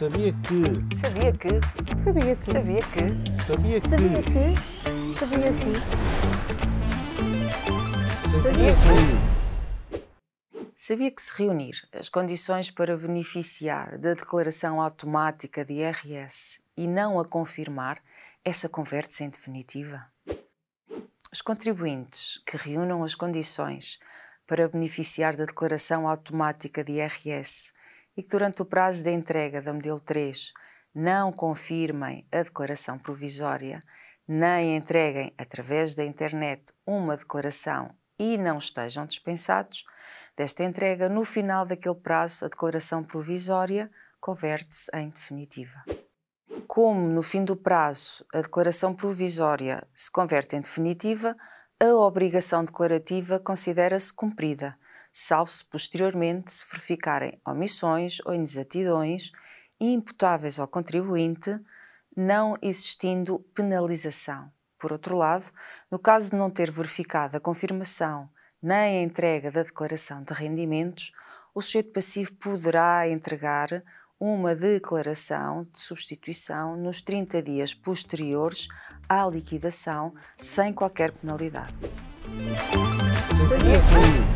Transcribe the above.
Sabia que. Sabia que. Sabia que. Sabia que. Sabia que. Sabia que. Sabia que. Sabia que. Sabia que se reunir as condições para beneficiar da declaração automática de IRS e não a confirmar, essa converte-se em é definitiva? Os contribuintes que reúnam as condições para beneficiar da declaração automática de IRS e que durante o prazo de entrega da modelo 3 não confirmem a declaração provisória, nem entreguem através da internet uma declaração e não estejam dispensados desta entrega, no final daquele prazo, a declaração provisória converte-se em definitiva. Como no fim do prazo a declaração provisória se converte em definitiva, a obrigação declarativa considera-se cumprida salvo se posteriormente se verificarem omissões ou inexatidões imputáveis ao contribuinte, não existindo penalização. Por outro lado, no caso de não ter verificado a confirmação nem a entrega da declaração de rendimentos, o sujeito passivo poderá entregar uma declaração de substituição nos 30 dias posteriores à liquidação sem qualquer penalidade. Sabia que...